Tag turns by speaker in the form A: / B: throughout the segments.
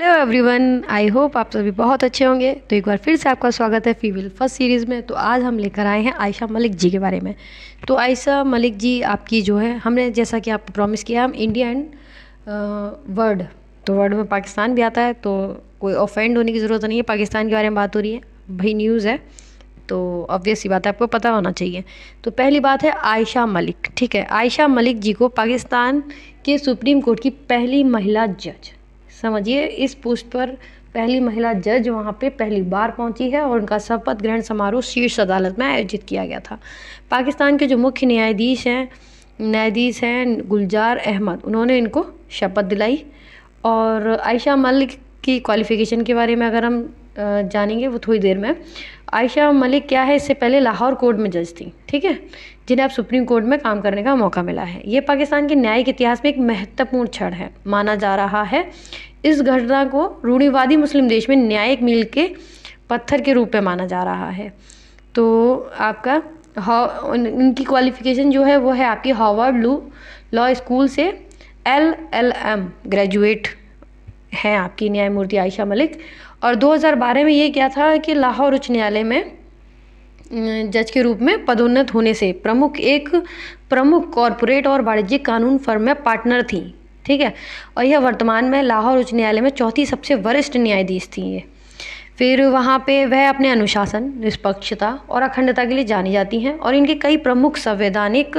A: hello everyone I hope आप सभी बहुत अच्छे होंगे तो एक बार फिर से आपका स्वागत है फीविल फर्स्ट सीरीज़ में तो आज हम लेकर आए हैं आयशा मलिक जी के बारे में तो आयशा मलिक जी आपकी जो है हमने जैसा कि आपको प्रॉमिस किया हम इंडिया एंड वर्ल्ड तो वर्ल्ड में पाकिस्तान भी आता है तो कोई ऑफेंड होने की ज़रूरत नहीं है पाकिस्तान के बारे में बात हो रही है भाई न्यूज़ है तो ऑब्वियस बात है आपको पता होना चाहिए तो पहली बात है आयशा मलिक ठीक है आयशा मलिक जी को पाकिस्तान के सुप्रीम कोर्ट की पहली महिला जज समझिए इस पोस्ट पर पहली महिला जज वहाँ पे पहली बार पहुँची है और उनका शपथ ग्रहण समारोह शीर्ष अदालत में आयोजित किया गया था पाकिस्तान के जो मुख्य न्यायाधीश हैं न्यायाधीश हैं गुलजार अहमद उन्होंने इनको शपथ दिलाई और आयशा मलिक की क्वालिफ़िकेशन के बारे में अगर हम जानेंगे वो थोड़ी देर में आयशा मलिक क्या है इससे पहले लाहौर कोर्ट में जज थी ठीक है जिन्हें अब सुप्रीम कोर्ट में काम करने का मौका मिला है ये पाकिस्तान के न्यायिक इतिहास में एक महत्वपूर्ण क्षण है माना जा रहा है इस घटना को रूढ़ीवादी मुस्लिम देश में न्यायिक मील के पत्थर के रूप में माना जा रहा है तो आपका हॉ इनकी क्वालिफिकेशन जो है वो है आपकी हॉवर्ड लू लॉ स्कूल से एल एल एम ग्रेजुएट हैं आपकी न्यायमूर्ति आयशा मलिक और 2012 में ये क्या था कि लाहौर उच्च न्यायालय में जज के रूप में पदोन्नत होने से प्रमुख एक प्रमुख कॉरपोरेट और वाणिज्यिक कानून फर्म में पार्टनर थी ठीक है और यह वर्तमान में लाहौर उच्च न्यायालय में चौथी सबसे वरिष्ठ न्यायाधीश थी ये फिर वहाँ पे वह अपने अनुशासन निष्पक्षता और अखंडता के लिए जानी जाती हैं और इनके कई प्रमुख संवैधानिक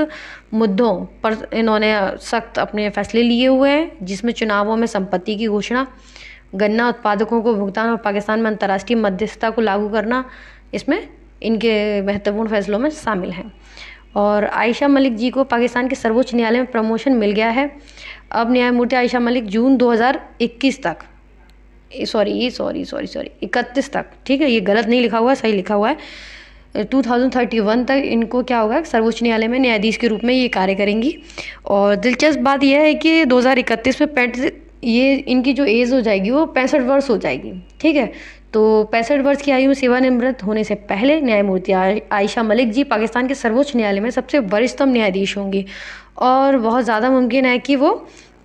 A: मुद्दों पर इन्होंने सख्त अपने फैसले लिए हुए हैं जिसमें चुनावों में संपत्ति की घोषणा गन्ना उत्पादकों को भुगतान और पाकिस्तान में अंतर्राष्ट्रीय मध्यस्थता को लागू करना इसमें इनके महत्वपूर्ण फैसलों में शामिल हैं और आयशा मलिक जी को पाकिस्तान के सर्वोच्च न्यायालय में प्रमोशन मिल गया है अब न्यायमूर्ति आयशा मलिक जून 2021 तक सॉरी सॉरी सॉरी सॉरी इकतीस तक ठीक है ये गलत नहीं लिखा हुआ है सही लिखा हुआ है 2031 तक इनको क्या होगा सर्वोच्च न्यायालय में न्यायाधीश के रूप में ये कार्य करेंगी और दिलचस्प बात यह है कि 2031 में पैंतीस ये इनकी जो एज हो जाएगी वो पैंसठ वर्ष हो जाएगी ठीक है तो पैंसठ वर्ष की आयु में सेवानिवृत्त होने से पहले न्यायमूर्ति आयशा मलिक जी पाकिस्तान के सर्वोच्च न्यायालय में सबसे वरिष्ठतम न्यायाधीश होंगी और बहुत ज़्यादा मुमकिन है कि वो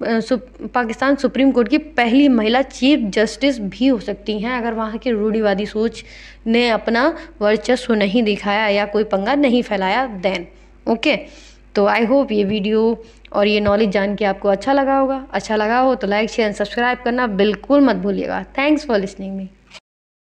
A: सुप, पाकिस्तान सुप्रीम कोर्ट की पहली महिला चीफ जस्टिस भी हो सकती हैं अगर वहाँ की रूढ़ीवादी सोच ने अपना वर्चस्व नहीं दिखाया या कोई पंगा नहीं फैलाया देन ओके तो आई होप ये वीडियो और ये नॉलेज जान के आपको अच्छा लगा होगा अच्छा लगा हो तो लाइक शेयर एंड सब्सक्राइब करना बिल्कुल मत भूलिएगा थैंक्स फॉर लिसनिंग मी